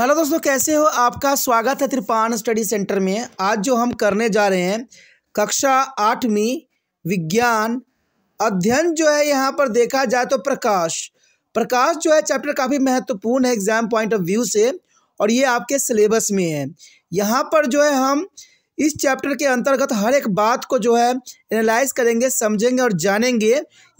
hello दोस्तों कैसे हो आपका स्वागत है त्रिपान स्टडी सेंटर में आज जो हम करने जा रहे हैं कक्षा आठवीं विज्ञान अध्ययन जो है यहाँ पर देखा जाए तो प्रकाश प्रकाश जो है चैप्टर काफ़ी महत्वपूर्ण है एग्जाम पॉइंट ऑफ व्यू से और ये आपके सिलेबस में है यहाँ पर जो है हम इस चैप्टर के अंतर्गत हर एक बात को जो है एनालाइज करेंगे समझेंगे और जानेंगे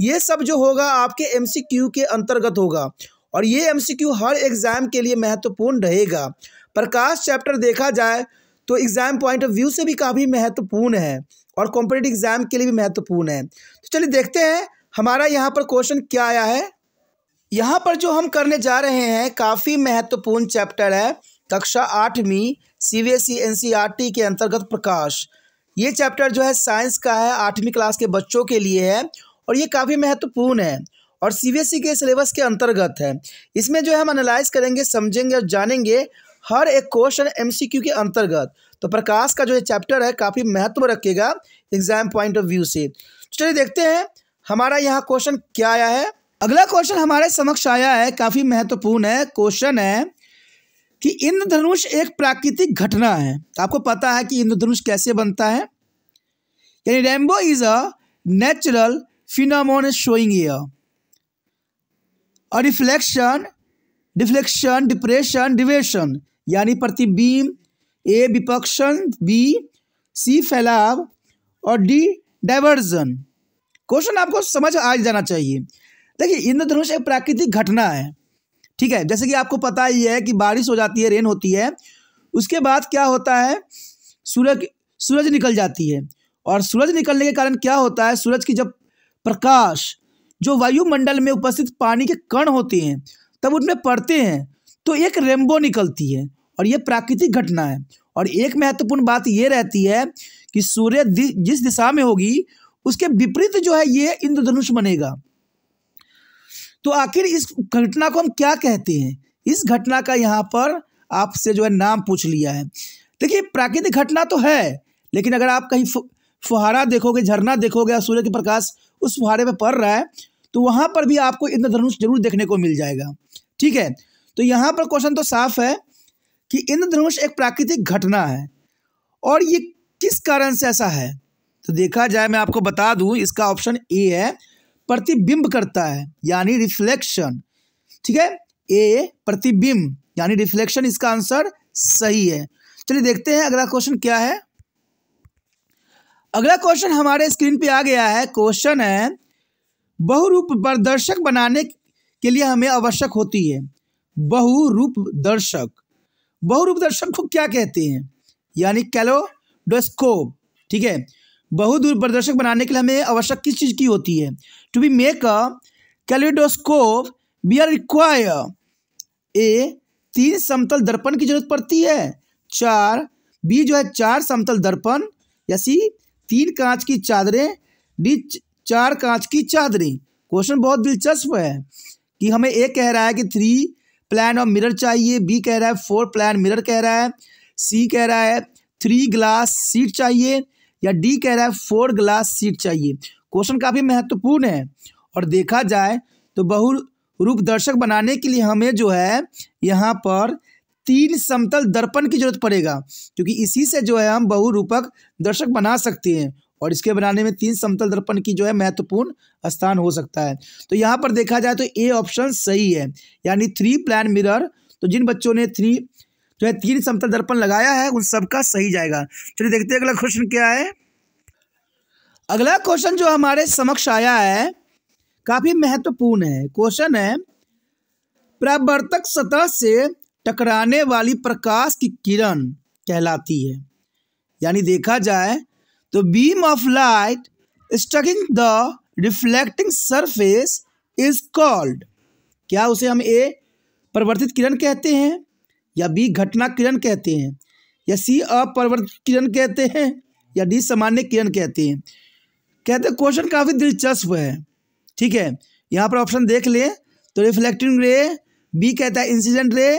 ये सब जो होगा आपके एम के अंतर्गत होगा और ये एमसीक्यू हर एग्ज़ाम के लिए महत्वपूर्ण रहेगा प्रकाश चैप्टर देखा जाए तो एग्ज़ाम पॉइंट ऑफ व्यू से भी काफ़ी महत्वपूर्ण है और कॉम्पिटेटिव एग्ज़ाम के लिए भी महत्वपूर्ण है तो चलिए देखते हैं हमारा यहाँ पर क्वेश्चन क्या आया है यहाँ पर जो हम करने जा रहे हैं काफ़ी महत्वपूर्ण चैप्टर है कक्षा आठवीं C B S E N C R T के अंतर्गत प्रकाश ये चैप्टर जो है साइंस का है आठवीं क्लास के बच्चों के लिए है और ये काफ़ी महत्वपूर्ण है और ई e के सिलेबस के अंतर्गत है इसमें जो है हम एनालाइज करेंगे समझेंगे और जानेंगे हर एक क्वेश्चन क्यू के अंतर्गत तो प्रकाश का जो ये चैप्टर है काफ़ी महत्व रखेगा एग्जाम पॉइंट ऑफ व्यू से तो चलिए देखते हैं हमारा यहाँ क्वेश्चन क्या आया है अगला क्वेश्चन हमारे समक्ष आया है काफ़ी महत्वपूर्ण है क्वेश्चन है कि इंद्रधनुष एक प्राकृतिक घटना है आपको पता है कि इंद्रधनुष कैसे बनता है यानी rainbow is a natural phenomenon showing year और रिफ्लेक्शन रिफ्लेक्शन डिप्रेशन डिवेशन यानी प्रतिबिंब ए विपक्षण बी सी फैलाव और डी डाइवर्जन क्वेश्चन आपको समझ आ जाना चाहिए देखिए इंद्रधनुष एक प्राकृतिक घटना है ठीक है जैसे कि आपको पता ही है कि बारिश हो जाती है रेन होती है उसके बाद क्या होता है सूरज सूरज निकल जाती है और सूरज निकलने के कारण क्या होता है सूरज की जब प्रकाश जो वायुमंडल में उपस्थित पानी के कण होते हैं तब उनमें पड़ते हैं तो एक रेमबो निकलती है और यह प्राकृतिक घटना है और एक महत्वपूर्ण बात यह रहती है कि सूर्य जिस दिशा में होगी उसके विपरीत जो है ये इंद्रधनुष बनेगा तो आखिर इस घटना को हम क्या कहते हैं इस घटना का यहाँ पर आपसे जो है नाम पूछ लिया है देखिए प्राकृतिक घटना तो है लेकिन अगर आप कहीं फुहारा देखोगे झरना देखोगे या सूर्य के प्रकाश उस फुहारे पर पड़ रहा है तो वहाँ पर भी आपको इंद्रधनुष जरूर देखने को मिल जाएगा ठीक है तो यहाँ पर क्वेश्चन तो साफ है कि इंद्रधनुष एक प्राकृतिक घटना है और ये किस कारण से ऐसा है तो देखा जाए मैं आपको बता दूं इसका ऑप्शन ए है प्रतिबिंब करता है यानी रिफ्लेक्शन ठीक है ए प्रतिबिंब यानी रिफ्लेक्शन इसका आंसर सही है चलिए देखते हैं अगला क्वेश्चन क्या है अगला क्वेश्चन हमारे स्क्रीन पे आ गया है क्वेश्चन है बहुरूप दर्शक बनाने के लिए हमें आवश्यक होती है बहुरूप दर्शक बहुरूप दर्शक को क्या कहते हैं यानी कैलोडोस्कोप ठीक है दूर प्रदर्शक बनाने के लिए हमें आवश्यक किस चीज़ की होती है to be make a kaleidoscope we are require a तीन समतल दर्पण की जरूरत पड़ती है चार बी जो है चार समतल दर्पण या सी तीन कांच की चादरें डी चार कांच की चादरें क्वेश्चन बहुत दिलचस्प है कि हमें ए कह रहा है कि थ्री प्लान और मिरर चाहिए बी कह रहा है फोर प्लान मिरर कह रहा है सी कह रहा है थ्री ग्लास सीट चाहिए या डी कह रहा है फोर ग्लास सीट चाहिए क्वेश्चन काफ़ी महत्वपूर्ण है और देखा जाए तो बहु रूप दर्शक बनाने के लिए हमें जो है यहाँ पर तीन समतल दर्पण की जरूरत पड़ेगा क्योंकि इसी से जो है हम बहुरूपक दर्शक बना सकते हैं और इसके बनाने में तीन समतल दर्पण की जो है महत्वपूर्ण स्थान हो सकता है तो यहाँ पर देखा जाए तो ए ऑप्शन सही है यानी थ्री प्लान मिरर तो जिन बच्चों ने थ्री जो है तीन समतल दर्पण लगाया है उन सबका सही जाएगा चलिए देखते हैं अगला क्वेश्चन क्या है अगला क्वेश्चन जो हमारे समक्ष आया है काफी महत्वपूर्ण है क्वेश्चन है प्रवर्तक सतह से टकराने वाली प्रकाश की किरण कहलाती है यानी देखा जाए तो beam of light striking the reflecting surface is called क्या उसे हम ए परिवर्तित किरण कहते हैं या बी घटना किरण कहते हैं या सी अपरिवर्तित किरण कहते हैं या डी सामान्य किरण कहते हैं कहते क्वेश्चन काफ़ी दिलचस्प है ठीक है यहाँ पर ऑप्शन देख ले तो रिफ्लेक्टिंग रे बी कहता है इंसिडेंट रे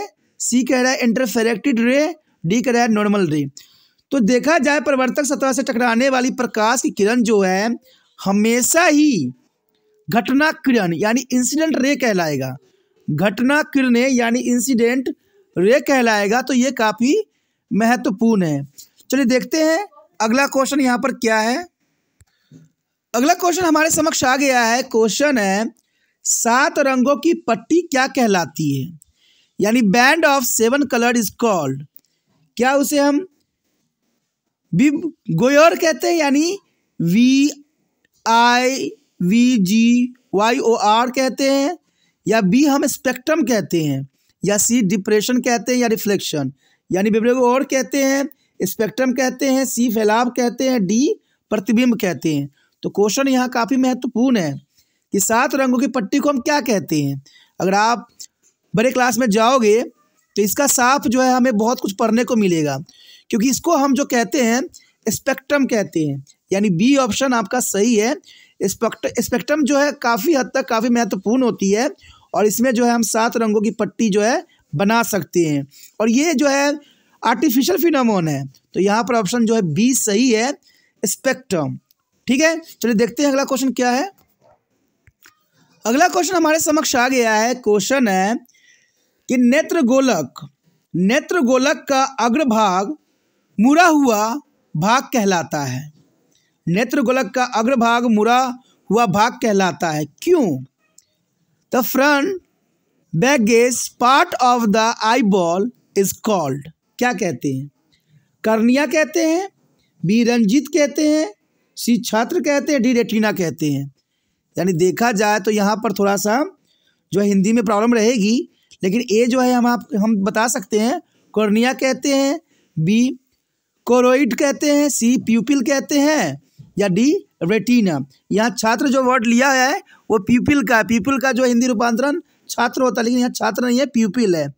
सी कह रहा है इंटरफेरेक्टेड रे डी कह रहा है नॉर्मल रे तो देखा जाए प्रवर्तक सतह से टकराने वाली प्रकाश की किरण जो है हमेशा ही घटना किरण यानी इंसिडेंट रे कहलाएगा घटना किरणें यानी इंसिडेंट रे कहलाएगा तो ये काफ़ी महत्वपूर्ण है चलिए देखते हैं अगला क्वेश्चन यहाँ पर क्या है अगला क्वेश्चन हमारे समक्ष आ गया है क्वेश्चन है सात रंगों की पट्टी क्या कहलाती है यानी band of seven colour is called क्या उसे हम विब गोयर कहते हैं यानी V I V G Y O R कहते हैं या बी हम स्पेक्ट्रम कहते हैं या सी डिप्रेशन कहते हैं या रिफ्लेक्शन यानी को और कहते हैं स्पेक्ट्रम कहते हैं सी फैलाव कहते हैं डी प्रतिबिंब कहते हैं तो क्वेश्चन यहाँ काफ़ी महत्वपूर्ण है कि सात रंगों की पट्टी को हम क्या कहते हैं अगर आप बड़े क्लास में जाओगे तो इसका साफ जो है हमें बहुत कुछ पढ़ने को मिलेगा क्योंकि इसको हम जो कहते हैं स्पेक्ट्रम कहते हैं यानी बी ऑप्शन आपका सही है स्पेक्ट्रम जो है काफ़ी हद तक काफ़ी महत्वपूर्ण होती है और इसमें जो है हम सात रंगों की पट्टी जो है बना सकते हैं और ये जो है आर्टिफिशियल फिनोमोन है तो यहाँ पर ऑप्शन जो है बी सही है स्पेक्ट्रम ठीक है चलिए देखते हैं अगला क्वेश्चन क्या है अगला क्वेश्चन हमारे समक्ष आ गया है क्वेश्चन है कि नेत्र गोलक नेत्र गोलक का अग्रभाग मुरा हुआ भाग कहलाता है नेत्र गोलक का अग्रभाग मुरा हुआ भाग कहलाता है क्यों the front baggage part of the eyeball is called क्या कहते हैं कर्निया कहते हैं बी रंजित कहते हैं सी छात्र कहते हैं डी रेटिना कहते हैं यानी देखा जाए तो यहाँ पर थोड़ा सा जो है हिंदी में प्रॉब्लम रहेगी लेकिन ए जो है हम आप हम बता सकते हैं कॉर्निया कहते हैं बी कोरोइड कहते हैं सी प्यूपिल कहते हैं या डी रेटिना यहाँ छात्र जो वर्ड लिया है वो प्यूपिल का प्यूपिल का जो हिंदी रूपांतरण छात्र होता है लेकिन यहाँ छात्र नहीं है प्यूपिल है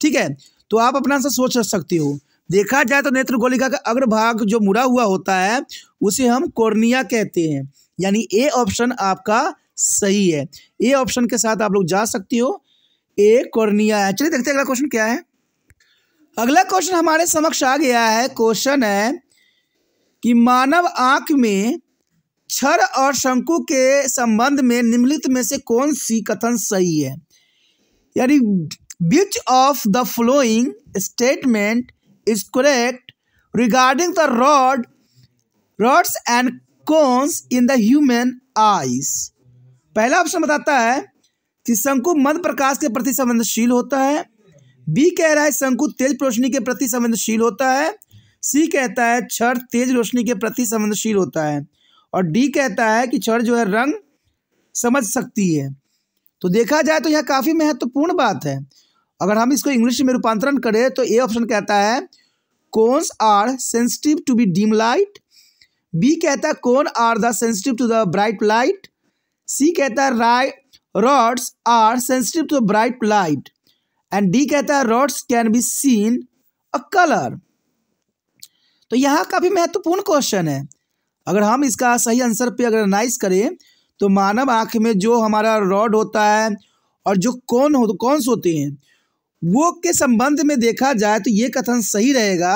ठीक है तो आप अपना से सोच सकते हो देखा जाए तो नेत्र गोलिका का अग्रभाग जो मुड़ा हुआ होता है उसे हम कोर्निया कहते हैं यानी ए ऑप्शन आपका सही है ए ऑप्शन के साथ आप लोग जा सकते हो ए कोर्निया है चलिए देखते हैं अगला क्वेश्चन क्या है अगला क्वेश्चन हमारे समक्ष आ गया है क्वेश्चन है कि मानव आंख में क्षर और शंकु के संबंध में निम्नलिखित में से कौन सी कथन सही है यानी which of the flowing statement is correct regarding the rod rods and cones in the human eyes पहला ऑप्शन बताता है कि शंकु मध्य प्रकाश के प्रति संवेदनशील होता है बी कह रहा है शंकु तेज रोशनी के प्रति संवेदनशील होता है सी कहता है क्षर तेज रोशनी के प्रति संवेदनशील होता है और डी कहता है कि क्षर जो है रंग समझ सकती है तो देखा जाए तो यह काफ़ी महत्वपूर्ण तो बात है अगर हम इसको इंग्लिश में रूपांतरण करें तो ए ऑप्शन कहता है cones are sensitive to be dim light B कहता है cones are the sensitive to the bright light C कहता है right rods are sensitive to the bright light and D कहता है rods can be seen a colour तो यहाँ काफ़ी महत्वपूर्ण क्वेश्चन है अगर हम इसका सही आंसर पे अगर नाइस करें तो मानव आँख में जो हमारा रॉड होता है और जो कौन हो कौन होते हैं वो के संबंध में देखा जाए तो ये कथन सही रहेगा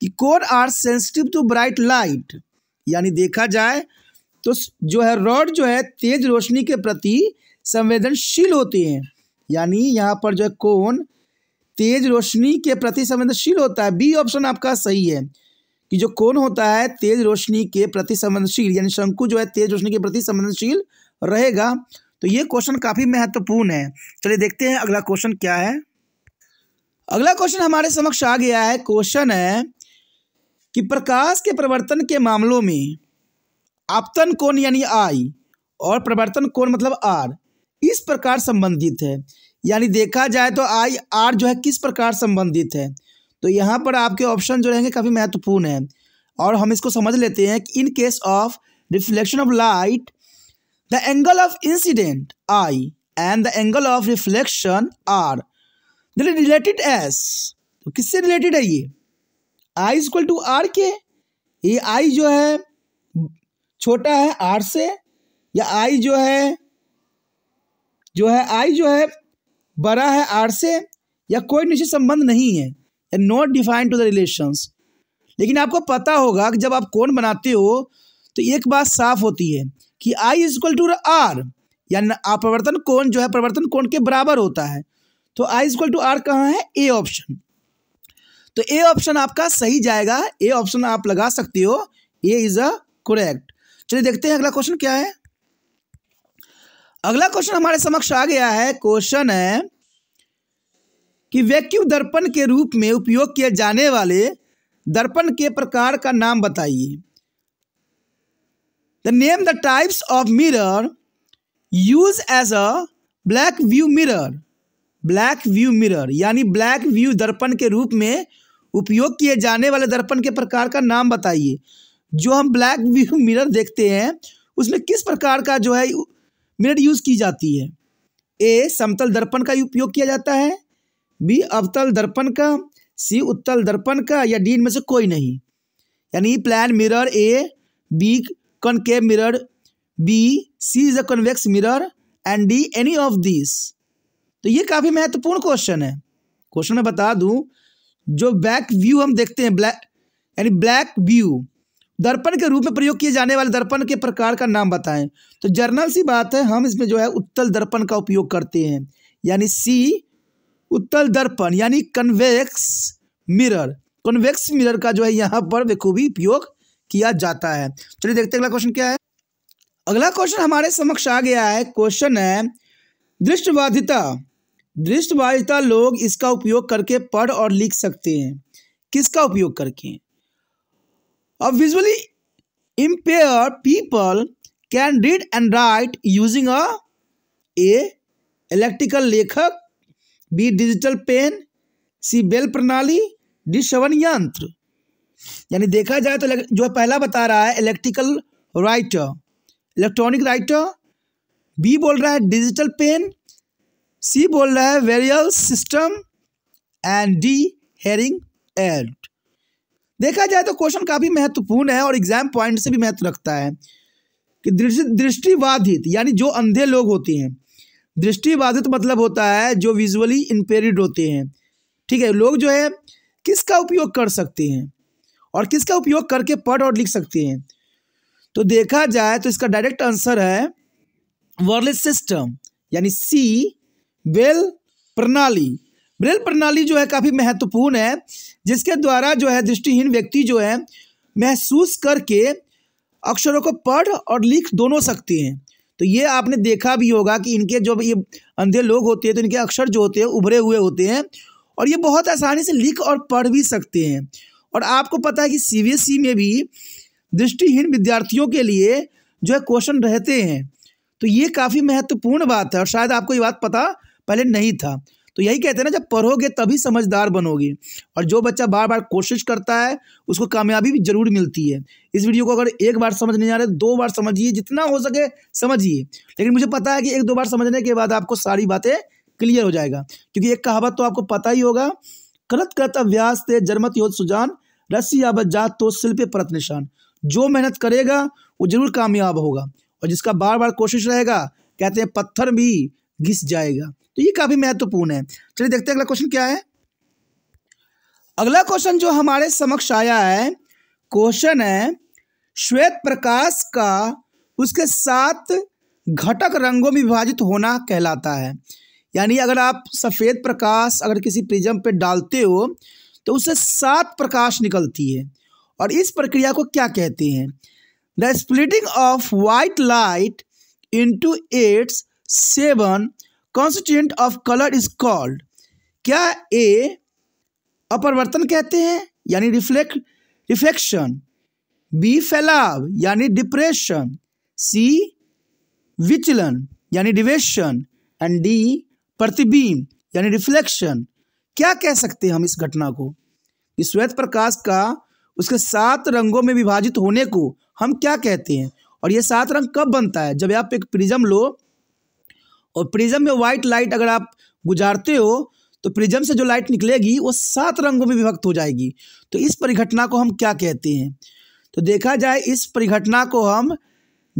कि cones are sensitive to bright light यानी देखा जाए तो जो है रॉड जो है तेज रोशनी के प्रति संवेदनशील होते हैं यानी यहाँ पर जो है तेज रोशनी के प्रति संवेदनशील होता है बी ऑप्शन आपका सही है कि जो कौन होता है तेज रोशनी के प्रति संवेदनशील यानी शंकु जो है तेज रोशनी के प्रति संवेदनशील रहेगा तो ये क्वेश्चन काफ़ी महत्वपूर्ण है चलिए देखते हैं अगला क्वेश्चन क्या है अगला क्वेश्चन हमारे समक्ष आ गया है क्वेश्चन है कि प्रकाश के प्रवर्तन के मामलों में आपतन कोण यानी आई और प्रवर्तन कोण मतलब आर इस प्रकार संबंधित है यानी देखा जाए तो आई आर जो है किस प्रकार संबंधित है तो यहाँ पर आपके ऑप्शन जो रहेंगे काफ़ी महत्वपूर्ण है और हम इसको समझ लेते हैं कि in case of reflection of light the angle of incidence I and the angle of reflection are related as तो किससे रिलेटेड है ये आई इक्वल टू आर के ये आई जो है छोटा है आर से या आई जो है जो है आई जो है बड़ा है आर से या कोई निश्चित संबंध नहीं है या not define to the relations लेकिन आपको पता होगा कि जब आप कोण बनाते हो तो एक बात साफ होती है कि I is equal to R यानी अपवर्तन कोण जो है परिवर्तन कोण के बराबर होता है तो I is equal to R कहाँ है ए ऑप्शन तो ए ऑप्शन आपका सही जाएगा ए ऑप्शन आप लगा सकते हो ए इज अ करेक्ट चलिए देखते हैं अगला क्वेश्चन क्या है अगला क्वेश्चन हमारे समक्ष आ गया है क्वेश्चन है कि वैक्यू दर्पण के रूप में उपयोग किए जाने वाले दर्पण के प्रकार का नाम बताइए the name the types of mirror use as a black view mirror black view mirror यानी ब्लैक व्यू दर्पण के रूप में उपयोग किए जाने वाले दर्पण के प्रकार का नाम बताइए जो हम ब्लैक व्यू मिरर देखते हैं उसमें किस प्रकार का जो है मिनट यूज़ की जाती है ए समतल दर्पण का उपयोग किया जाता है बी अवतल दर्पण का सी उत्तल दर्पण का या डी इनमें से कोई नहीं यानी plan mirror A B concave mirror B C is a convex mirror and D any of this तो ये काफ़ी महत्वपूर्ण क्वेश्चन है क्वेश्चन मैं बता दूं जो बैक व्यू हम देखते हैं ब्लैक यानी ब्लैक व्यू दर्पण के रूप में प्रयोग किए जाने वाले दर्पण के प्रकार का नाम बताएं तो जर्नल सी बात है हम इसमें जो है उत्तल दर्पण का उपयोग करते हैं यानी सी उत्तल दर्पण यानी कन्वेक्स मिरर कन्वेक्स मिरर का जो है यहाँ पर बेखूबी उपयोग किया जाता है चलिए देखते हैं अगला क्वेश्चन क्या है अगला क्वेश्चन हमारे समक्ष आ गया है क्वेश्चन है दृष्टिबाधिता दृष्टिबाधिता लोग इसका उपयोग करके पढ़ और लिख सकते हैं किसका उपयोग करके A visually impaired people can read and write using a a electrical लेखक B digital pen C bell प्रणाली डी श्रवण यंत्र यानी देखा जाए तो जो पहला बता रहा है electrical writer electronic writer B बोल रहा है डिजिटल पेन सी बोल रहा है Braille system and D hearing aid देखा जाए तो क्वेश्चन काफ़ी महत्वपूर्ण है और एग्जाम पॉइंट से भी महत्व रखता है कि दृष्टिबाधित यानी जो अंधे लोग होते हैं दृष्टिबाधित मतलब होता है जो विजुअली इंपेरिड होते हैं ठीक है लोग जो है किसका उपयोग कर सकते हैं और किसका उपयोग करके पढ़ और लिख सकते हैं तो देखा जाए तो इसका डायरेक्ट आंसर है वर्लेस सिस्टम यानी सी बेल प्रणाली ब्रेल प्रणाली जो है काफ़ी महत्वपूर्ण है जिसके द्वारा जो है दृष्टिहीन व्यक्ति जो है महसूस करके अक्षरों को पढ़ और लिख दोनों सकते हैं तो ये आपने देखा भी होगा कि इनके जो ये अंधे लोग होते हैं तो इनके अक्षर जो होते हैं उभरे हुए होते हैं और ये बहुत आसानी से लिख और पढ़ भी सकते हैं और आपको पता है कि ई e में भी दृष्टिहीन विद्यार्थियों के लिए जो है क्वेश्चन रहते हैं तो ये काफ़ी महत्वपूर्ण बात है और शायद आपको ये बात पता पहले नहीं था तो यही कहते हैं ना जब पढ़ोगे तभी समझदार बनोगे और जो बच्चा बार बार कोशिश करता है उसको कामयाबी भी जरूर मिलती है इस वीडियो को अगर एक बार समझ नहीं आ रहे दो बार समझिए जितना हो सके समझिए लेकिन मुझे पता है कि एक दो बार समझने के बाद आपको सारी बातें क्लियर हो जाएगा क्योंकि एक कहावत तो आपको पता ही होगा करत करत अभ्यास थे जरमत योद सुजान रस्सी आबत जात तो शिल्प परत निशान जो मेहनत करेगा वो जरूर कामयाब होगा और जिसका बार बार कोशिश रहेगा कहते हैं पत्थर भी घिस जाएगा तो ये काफ़ी महत्वपूर्ण है चलिए देखते हैं अगला क्वेश्चन क्या है अगला क्वेश्चन जो हमारे समक्ष आया है क्वेश्चन है श्वेत प्रकाश का उसके सात घटक रंगों में विभाजित होना कहलाता है यानी अगर आप सफ़ेद प्रकाश अगर किसी प्रिज्म पे डालते हो तो उससे सात प्रकाश निकलती है और इस प्रक्रिया को क्या कहते हैं the splitting of white light into its seven constituent of colour is called क्या ए अपरिवर्तन कहते हैं यानी रिफ्लेक्ट रिफ्लेक्शन बी फैलाव यानी डिप्रेशन सी विचलन यानी डिवेशन एंड डी प्रतिबिंब यानी रिफ्लेक्शन क्या कह सकते हैं हम इस घटना को इस श्वेत प्रकाश का उसके सात रंगों में विभाजित होने को हम क्या कहते हैं और ये सात रंग कब बनता है जब आप एक प्रिज्म लो और प्रिज्म में वाइट लाइट अगर आप गुजारते हो तो प्रिज्म से जो लाइट निकलेगी वो सात रंगों में विभक्त हो जाएगी तो इस परिघटना को हम क्या कहते हैं तो देखा जाए इस परिघटना को हम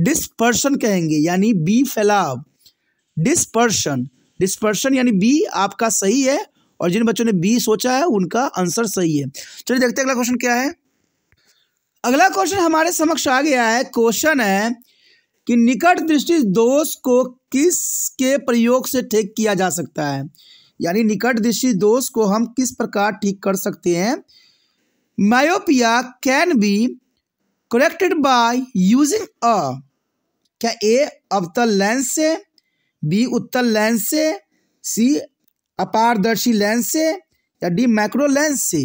डिस्पर्शन कहेंगे यानी बी फैलाव डिस्पर्शन डिस्पर्शन यानी बी आपका सही है और जिन बच्चों ने बी सोचा है उनका आंसर सही है चलिए देखते हैं अगला क्वेश्चन क्या है अगला क्वेश्चन हमारे समक्ष आ गया है क्वेश्चन है कि निकट दृष्टि दोष को किस के प्रयोग से ठीक किया जा सकता है यानी निकट दृष्टि दोष को हम किस प्रकार ठीक कर सकते हैं myopia can be corrected by using a क्या ए अवतल लेंस से बी उत्तल लेंस से सी अपारदर्शी लेंस से या डी मैक्रो लेंस से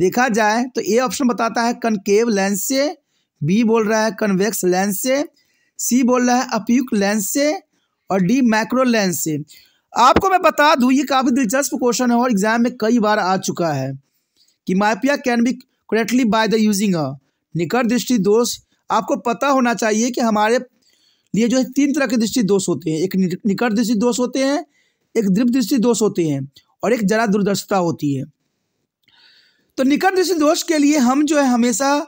देखा जाए तो ए ऑप्शन बताता है कनकेव लेंस से बी बोल रहा है कन्वेक्स लेंस से सी बोल रहा है अपयुक्त लेंस से और डी मैक्रो लेंस से आपको मैं बता दूं ये काफ़ी दिलचस्प क्वेश्चन है और एग्जाम में कई बार आ चुका है कि myopia can be correctly by the using a निकट दृष्टि दोष आपको पता होना चाहिए कि हमारे लिए जो है तीन तरह के दृष्टि दोष होते हैं एक निकट दृष्टि दोष होते हैं एक दृप दृष्टि दोष होते हैं और एक जरा दूरदर्शिता होती है तो निकट दृष्टि दोष के लिए हम जो है हमेशा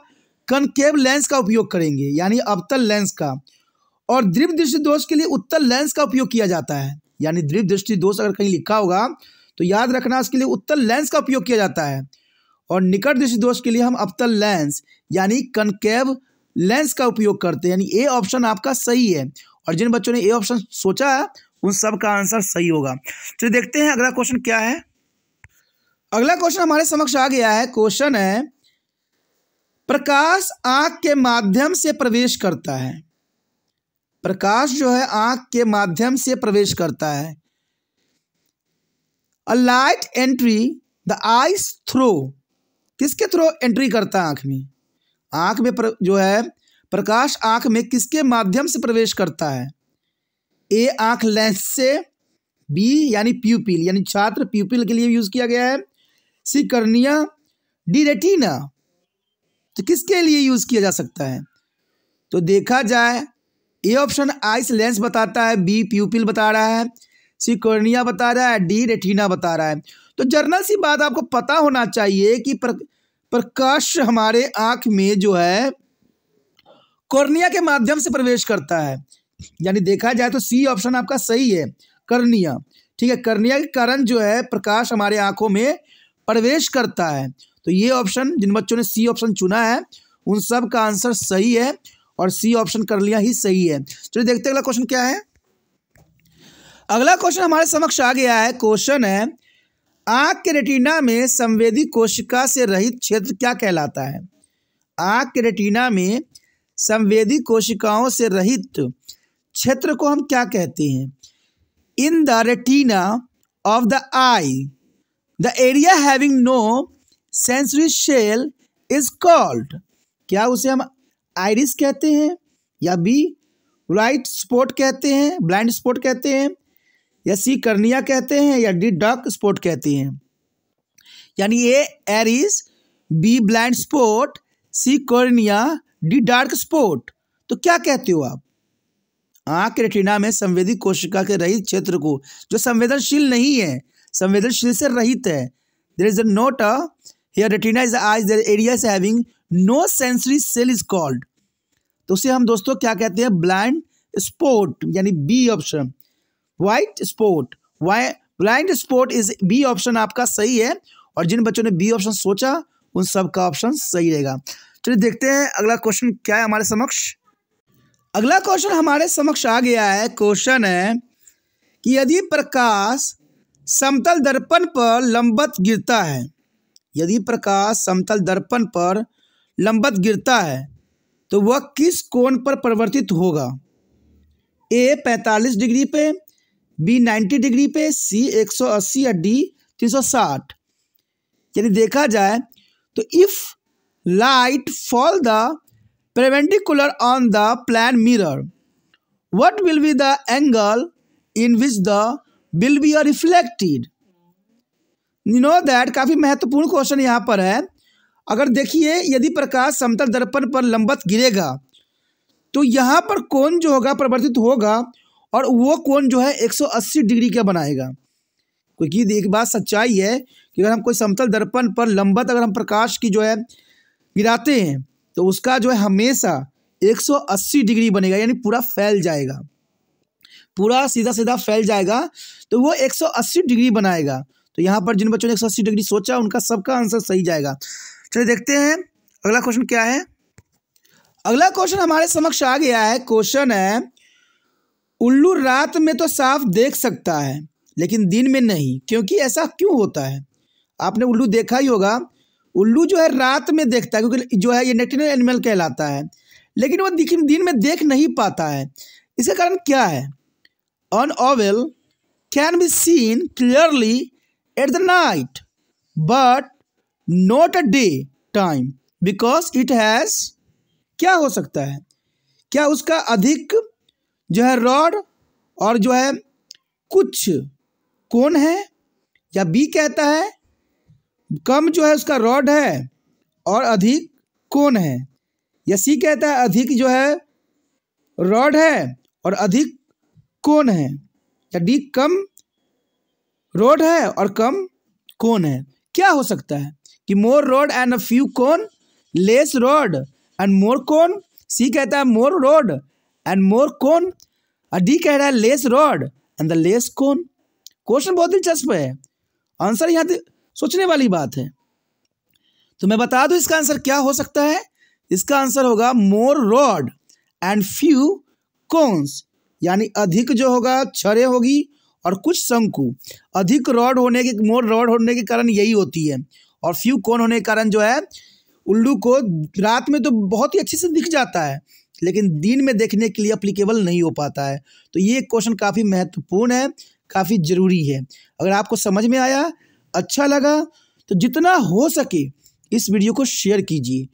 कनकेव लेंस का उपयोग करेंगे यानी अबतल लेंस का और द्रीव दृष्टि दोष के लिए उत्तर लेंस का उपयोग किया जाता है यानी द्रीव दृष्टि दोष अगर कहीं लिखा होगा तो याद रखना इसके लिए उत्तर लेंस का उपयोग किया जाता है और निकट दृष्टि दोष के लिए हम अवतल लेंस यानी कनकेव लेंस का उपयोग करते हैं यानी ए ऑप्शन आपका सही है और जिन बच्चों ने ए ऑप्शन सोचा है उन सब का आंसर सही होगा तो देखते हैं अगला क्वेश्चन क्या है अगला क्वेश्चन हमारे समक्ष आ गया है क्वेश्चन है प्रकाश आंख के माध्यम से प्रवेश करता है प्रकाश जो है आंख के माध्यम से प्रवेश करता है a light entry the eyes through किसके थ्रो एंट्री करता है आंख में आंख में जो है प्रकाश आंख में किसके माध्यम से प्रवेश करता है ए आंख लेंस से बी यानी प्यूपिल यानी छात्र प्यूपिल के लिए यूज़ किया गया है सी कर्निया डी रेटिना तो किसके लिए यूज़ किया जा सकता है तो देखा जाए ए ऑप्शन आइस लेंस बताता है बी प्यूपिल बता रहा है सी कोर्निया बता रहा है डी रेटिना बता रहा है तो जर्नल सी बात आपको पता होना चाहिए कि प्र, प्रकाश हमारे आंख में जो है कॉर्निया के माध्यम से प्रवेश करता है यानी देखा जाए तो सी ऑप्शन आपका सही है कर्निया ठीक है कर्निया के कारण जो है प्रकाश हमारे आंखों में प्रवेश करता है तो ये ऑप्शन जिन बच्चों ने सी ऑप्शन चुना है उन सब का आंसर सही है और सी ऑप्शन कर लिया ही सही है चलिए देखते हैं अगला क्वेश्चन क्या है अगला क्वेश्चन हमारे समक्ष आ गया है क्वेश्चन है आँख के रेटिना में संवेदी कोशिका से रहित क्षेत्र क्या कहलाता है आँख के रेटिना में संवेदी कोशिकाओं से रहित क्षेत्र को हम क्या कहते हैं in the retina of the eye the area having no sensory shell is called क्या उसे हम आइरिस कहते हैं या बी राइट स्पोर्ट कहते हैं ब्लाइंड स्पोर्ट कहते हैं या सी कर्निया कहते हैं या डी डार्क स्पोर्ट कहते हैं यानी A iris B blind spot C cornea D dark spot तो क्या कहते हो आप आंख रेटिना में संवेदी कोशिका के रहित क्षेत्र को जो संवेदनशील नहीं है संवेदनशील से रहित है there is a not here retina is eyes there area having no sensory cell is called तो उसे हम दोस्तों क्या कहते हैं ब्लाइंड स्पोर्ट यानी B option white spot why blind spot is B option आपका सही है और जिन बच्चों ने बी ऑप्शन सोचा उन सब का ऑप्शन सही रहेगा चलिए देखते हैं अगला क्वेश्चन क्या है हमारे समक्ष अगला क्वेश्चन हमारे समक्ष आ गया है क्वेश्चन है कि यदि प्रकाश समतल दर्पण पर लंबत गिरता है यदि प्रकाश समतल दर्पण पर लंबत गिरता है तो वह किस कोण पर परिवर्तित होगा ए 45 डिग्री पे बी 90 डिग्री पे सी 180 या डी 360 यदि देखा जाए तो if light fall the perpendicular on the plan mirror what will be the angle in which the will be reflected you know that काफी महत्वपूर्ण क्वेश्चन यहां पर है अगर देखिए यदि प्रकाश समतल दर्पण पर लंबत गिरेगा तो यहाँ पर कोण जो होगा परिवर्तित होगा और वो कोण जो है 180 डिग्री का बनाएगा क्योंकि एक बात सच्चाई है कि अगर हम कोई समतल दर्पण पर लंबत अगर हम प्रकाश की जो है गिराते हैं तो उसका जो है हमेशा 180 डिग्री बनेगा यानी पूरा फैल जाएगा पूरा सीधा सीधा फैल जाएगा तो वो 180 डिग्री बनाएगा तो यहाँ पर जिन बच्चों ने 180 डिग्री सोचा उनका सबका आंसर सही जाएगा चलिए देखते हैं अगला क्वेश्चन क्या है अगला क्वेश्चन हमारे समक्ष आ गया है क्वेश्चन है उल्लू रात में तो साफ देख सकता है लेकिन दिन में नहीं क्योंकि ऐसा क्यों होता है आपने उल्लू देखा ही होगा उल्लू जो है रात में देखता है क्योंकि जो है ये नेक्टिनल एनिमल कहलाता है लेकिन दिखिन दिन में देख नहीं पाता है इसके कारण क्या है an owl can be seen clearly at the night but not a day time because it has क्या हो सकता है क्या उसका अधिक जो है रॉड और जो है कुछ कौन है या बी कहता है कम जो है उसका रॉड है और अधिक कौन है या सी कहता है अधिक जो है रॉड है और अधिक कौन है या डी कम रोड है और कम कौन है क्या हो सकता है कि more rod and a few cones less rod and more cones C कहता है मोर रोड एंड मोर कौन और डी कह रहा है less rod and the less cones question बहुत दिलचस्प है आंसर यहाँ सोचने वाली बात है तो मैं बता दूँ इसका आंसर क्या हो सकता है इसका आंसर होगा more rod and few cones यानी अधिक जो होगा छरे होगी और कुछ शंकु अधिक रॉड होने के मोर रॉड होने के कारण यही होती है और फ्यू कोन होने के कारण जो है उल्लू को रात में तो बहुत ही अच्छे से दिख जाता है लेकिन दिन में देखने के लिए अप्लीकेबल नहीं हो पाता है तो ये क्वेश्चन काफ़ी महत्वपूर्ण है काफ़ी ज़रूरी है अगर आपको समझ में आया अच्छा लगा तो जितना हो सके इस वीडियो को शेयर कीजिए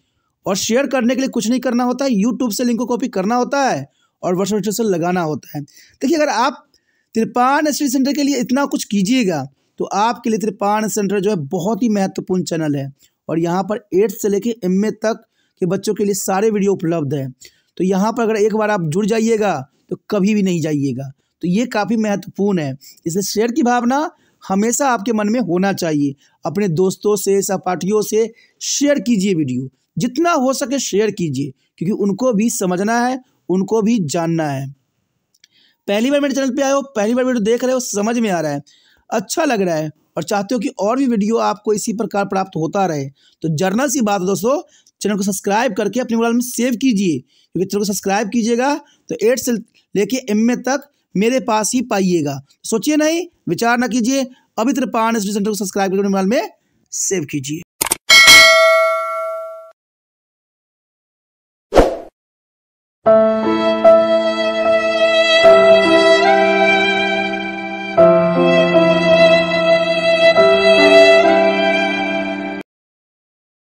और शेयर करने के लिए कुछ नहीं करना होता है यूट्यूब से लिंक को कॉपी करना होता है और वर्ष से लगाना होता है देखिए अगर आप तिरपान स्टडी सेंटर के लिए इतना कुछ कीजिएगा तो आपके लिए त्रिपाण सेंटर जो है बहुत ही महत्वपूर्ण चैनल है और यहाँ पर एट्थ से लेके एम तक के बच्चों के लिए सारे वीडियो उपलब्ध हैं तो यहाँ पर अगर एक बार आप जुड़ जाइएगा तो कभी भी नहीं जाइएगा तो ये काफ़ी महत्वपूर्ण है इसलिए शेयर की भावना हमेशा आपके मन में होना चाहिए अपने दोस्तों से सहपाठियों से शेयर कीजिए वीडियो जितना हो सके शेयर कीजिए क्योंकि उनको भी समझना है उनको भी जानना है पहली बार मेरे चैनल पे आए हो पहली बार वीडियो देख रहे हो समझ में आ रहा है अच्छा लग रहा है और चाहते हो कि और भी वीडियो आपको इसी प्रकार प्राप्त होता रहे तो जर्नल सी बात है दोस्तों चैनल को सब्सक्राइब करके अपने मोबाइल में सेव कीजिए क्योंकि चैनल को सब्सक्राइब कीजिएगा तो एट से लेके एम ए तक मेरे पास ही पाइएगा सोचिए नहीं विचार ना कीजिए अभी तरह पान सेंटर को सब्सक्राइब करके अपने मोबाइल में सेव कीजिए